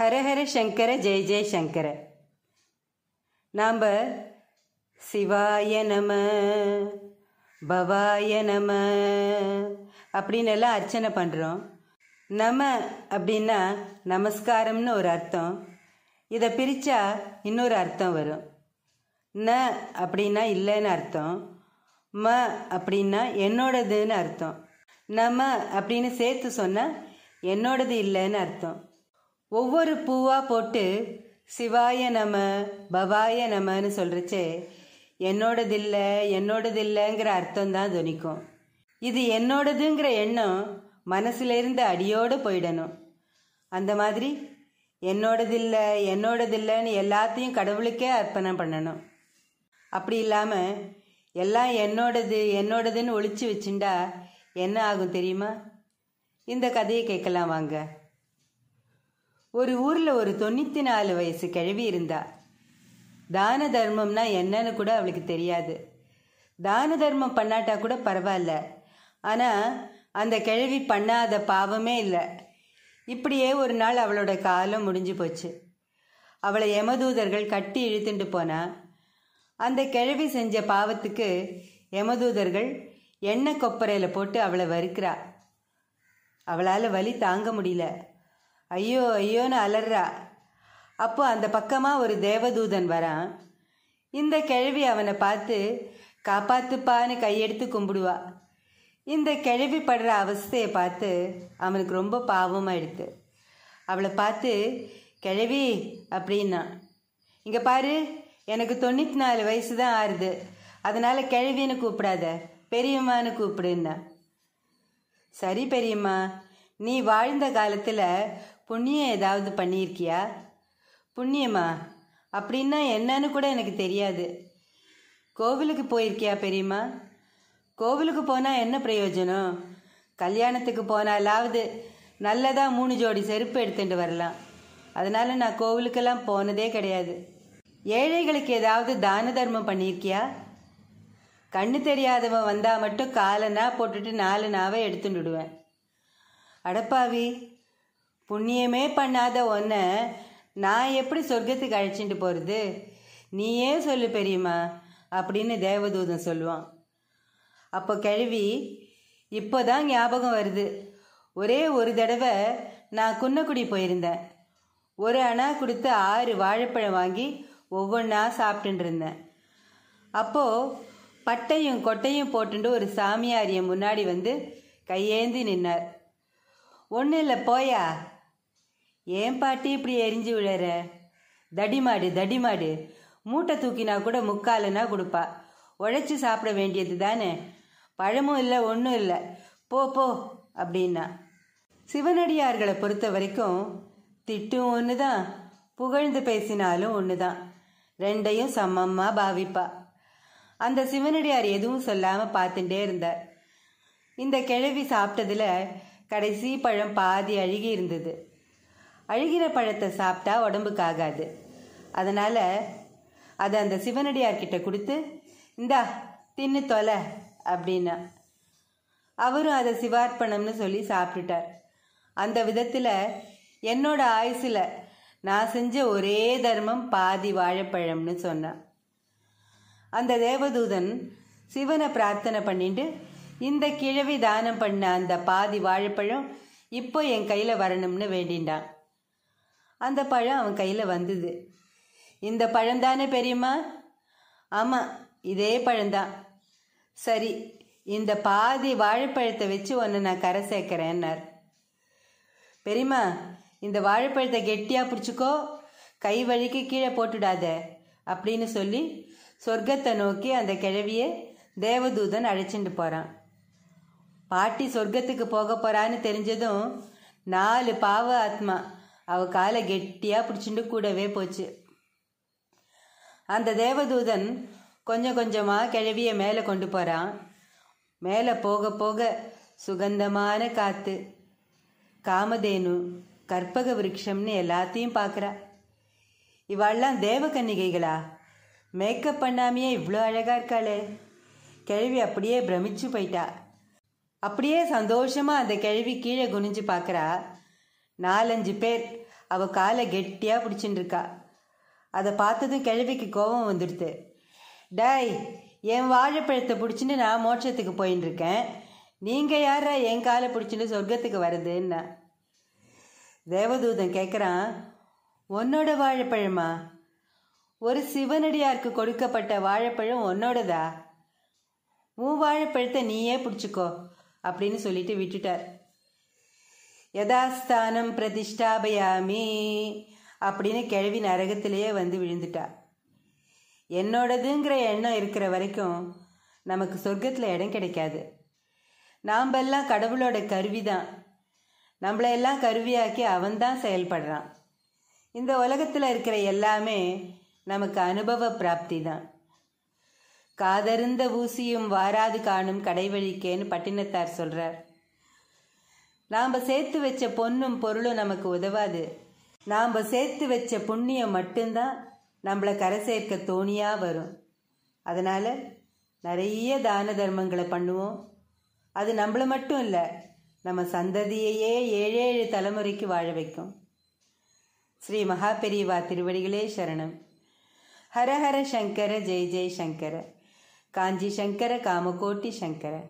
ஹரஹர சங்கர ஜெய ஜெய சங்கர நாம் சிவாய நம பவாய நம அப்படின்னு எல்லாம் அர்ச்சனை பண்ணுறோம் நம அப்படின்னா நமஸ்காரம்னு ஒரு அர்த்தம் இதை பிரித்தா இன்னொரு அர்த்தம் வரும் ந அப்படின்னா இல்லைன்னு அர்த்தம் ம அப்படின்னா என்னோடதுன்னு அர்த்தம் நம அப்படின்னு சேர்த்து சொன்னால் என்னோடது இல்லைன்னு அர்த்தம் ஒவ்வொரு பூவாக போட்டு சிவாய நம பவாய நமன்னு சொல்கிறச்சே என்னோடதில்லை என்னோடதில்லைங்கிற அர்த்தம் தான் துணிக்கும் இது என்னோடதுங்கிற எண்ணம் மனசுலேருந்து அடியோடு போயிடணும் அந்த மாதிரி என்னோடது என்னோடதில்லைன்னு எல்லாத்தையும் கடவுளுக்கே அர்ப்பணம் பண்ணணும் அப்படி இல்லாமல் எல்லாம் என்னோடது என்னோடதுன்னு ஒழிச்சு வச்சுண்டா என்ன ஆகும் தெரியுமா இந்த கதையை கேட்கலாம் வாங்க ஒரு ஊரில் ஒரு தொண்ணூற்றி நாலு வயசு கிழவி இருந்தா தான தர்மம்னா என்னன்னு கூட அவளுக்கு தெரியாது தான தர்மம் பண்ணாட்டா கூட பரவாயில்ல ஆனால் அந்த கிழவி பண்ணாத பாவமே இல்லை இப்படியே ஒரு நாள் அவளோட காலம் முடிஞ்சு போச்சு அவளை யமதூதர்கள் கட்டி இழுத்துட்டு போனா அந்த கிழவி செஞ்ச பாவத்துக்கு யமதூதர்கள் எண்ணெய் கொப்பரையில் போட்டு அவளை வறுக்கிறா அவளால் வலி தாங்க முடியல ஐயோ ஐயோன்னு அலறா அப்போ அந்த பக்கமாக ஒரு தேவதூதன் வரான் இந்த கிழவி அவனை பார்த்து காப்பாத்துப்பான்னு கையெடுத்து கும்பிடுவா இந்த கிழவி படுற அவஸ்தையை பார்த்து அவனுக்கு ரொம்ப பாவமாக அவளை பார்த்து கிழவி அப்படின்னா இங்கே பாரு எனக்கு தொண்ணூத்தி நாலு வயசு தான் ஆறுது அதனால் கிழவின்னு கூப்பிடாத பெரியம்மான்னு கூப்பிடுன்னா சரி பெரியம்மா நீ வாழ்ந்த காலத்தில் புண்ணியம் ஏதாவது பண்ணியிருக்கியா புண்ணியமா அப்படின்னா என்னன்னு கூட எனக்கு தெரியாது கோவிலுக்கு போயிருக்கியா பெரியம்மா கோவிலுக்கு போனால் என்ன பிரயோஜனம் கல்யாணத்துக்கு போனாலாவது நல்லதாக மூணு ஜோடி செருப்பு எடுத்துகிட்டு வரலாம் அதனால் நான் கோவிலுக்கெல்லாம் போனதே கிடையாது ஏழைகளுக்கு ஏதாவது தான தர்மம் பண்ணியிருக்கியா கண்ணு தெரியாதவன் வந்தால் மட்டும் காலைனா போட்டுட்டு நாலு நாவை விடுவேன் அடப்பாவி புண்ணியமே பண்ணாத ஒன்றை நான் எப்படி சொர்க்கத்துக்கு அழைச்சிட்டு போகிறது நீயே சொல்லு பெரியம்மா அப்படின்னு தேவதூதன் சொல்லுவான் அப்போ கழுவி இப்போ தான் ஞாபகம் வருது ஒரே ஒரு தடவை நான் குன்னக்குடி போயிருந்தேன் ஒரு அணா கொடுத்து ஆறு வாழைப்பழம் வாங்கி ஒவ்வொன்றா சாப்பிட்டுட்டு இருந்தேன் அப்போது பட்டையும் கொட்டையும் போட்டுட்டு ஒரு சாமியாரியை முன்னாடி வந்து கையேந்தி நின்னார் ஒன்றும் இல்லை போயா ஏன் பாட்டி இப்படி எரிஞ்சு விழற தடிமாடு தடிமாடு மூட்டை தூக்கினா கூட முக்காலனா கொடுப்பா உழைச்சி சாப்பிட வேண்டியது தானே பழமும் இல்லை ஒன்றும் இல்லை போ போ அப்படின்னா சிவனடியார்களை பொறுத்த வரைக்கும் திட்டும் ஒன்று தான் புகழ்ந்து பேசினாலும் ஒன்று தான் ரெண்டையும் சமமாக பாவிப்பா அந்த சிவனடியார் எதுவும் சொல்லாமல் பார்த்துட்டே இருந்தார் இந்த கிழவி சாப்பிட்டதில் கடைசி பழம் பாதி அழுகி இருந்தது அழுகிற பழத்தை சாப்பிட்டா உடம்புக்கு ஆகாது அதனால் அதை அந்த சிவனடியார்கிட்ட கொடுத்து இந்தா தின்னு தொலை அப்படின்னா அவரும் அதை சிவார்ப்பணம்னு சொல்லி சாப்பிட்டுட்டார் அந்த விதத்தில் என்னோட ஆயுசில் நான் செஞ்ச ஒரே தர்மம் பாதி வாழைப்பழம்னு சொன்னான் அந்த தேவதூதன் சிவனை பிரார்த்தனை பண்ணிட்டு இந்த கிழவி தானம் பண்ண அந்த பாதி வாழைப்பழம் இப்போ என் கையில் வரணும்னு வேண்டிண்டான் அந்த பழம் அவன் கையில் வந்தது இந்த பழம்தானே பெரியம்மா ஆமாம் இதே பழம்தான் சரி இந்த பாதி வாழைப்பழத்தை வச்சு ஒன்று நான் கரை சேர்க்குறேன்னார் பெரியம்மா இந்த வாழைப்பழத்தை கெட்டியாக பிடிச்சிக்கோ கை வழிக்கு கீழே போட்டுடாத அப்படின்னு சொல்லி சொர்க்கத்தை நோக்கி அந்த கிழவியை தேவதூதன் அழைச்சிட்டு போகிறான் பாட்டி சொர்க்கத்துக்கு போக போகிறான்னு தெரிஞ்சதும் நாலு பாவ ஆத்மா அவள் காலை கெட்டியாக பிடிச்சிட்டு கூடவே போச்சு அந்த தேவதூதன் கொஞ்சம் கொஞ்சமாக கிழவிய மேலே கொண்டு போகிறான் மேலே போக போக சுகந்தமான காற்று காமதேனு கற்பக விருட்சம்னு எல்லாத்தையும் பார்க்குறா இவாள்லாம் தேவ கன்னிகைகளா மேக்கப் பண்ணாமையே இவ்வளோ அழகாக இருக்காளே கிழவி அப்படியே பிரமிச்சு போயிட்டா அப்படியே சந்தோஷமாக அந்த கிழவி கீழே குனிஞ்சு பார்க்குறா நாலஞ்சு பேர் அவள் காலை கெட்டியாக பிடிச்சின்னு இருக்கா அதை பார்த்ததும் கிழவிக்கு கோபம் வந்துடுது டாய் என் வாழைப்பழத்தை பிடிச்சின்னு நான் மோட்சத்துக்கு போயின்னு இருக்கேன் நீங்கள் யாரா என் காலை பிடிச்சின்னு சொர்க்கத்துக்கு வருதுன்னா தேவதூதன் கேட்குறான் உன்னோட வாழைப்பழமா ஒரு சிவனடியாருக்கு கொடுக்கப்பட்ட வாழைப்பழம் உன்னோடதா உன் வாழைப்பழத்தை நீயே பிடிச்சிக்கோ அப்படின்னு சொல்லிட்டு விட்டுட்டார் யதாஸ்தானம் பிரதிஷ்டாபயாமி அப்படின்னு கிழவி நரகத்திலேயே வந்து விழுந்துட்டா என்னோடதுங்கிற எண்ணம் இருக்கிற வரைக்கும் நமக்கு சொர்க்கத்தில் இடம் கிடைக்காது நாம்பெல்லாம் கடவுளோட கருவி தான் நம்மளையெல்லாம் கருவியாக்கி அவன்தான் செயல்படுறான் இந்த உலகத்தில் இருக்கிற எல்லாமே நமக்கு அனுபவ பிராப்தி தான் காதருந்த ஊசியும் வாராது காணும் கடைவழிக்கேன்னு பட்டினத்தார் சொல்கிறார் நாம் சேர்த்து வச்ச பொண்ணும் பொருளும் நமக்கு உதவாது நாம் சேர்த்து வச்ச புண்ணியம் மட்டும்தான் நம்மளை கரை சேர்க்க தோணியாக வரும் அதனால் நிறைய தான தர்மங்களை பண்ணுவோம் அது நம்மளை மட்டும் இல்லை நம்ம சந்ததியையே ஏழேழு தலைமுறைக்கு வாழ வைக்கும் ஸ்ரீ மகா பெரியவா திருவடிகளே சரணம் ஹரஹர சங்கர ஜெய் ஜெய் சங்கர காஞ்சி சங்கர காமகோட்டி சங்கரை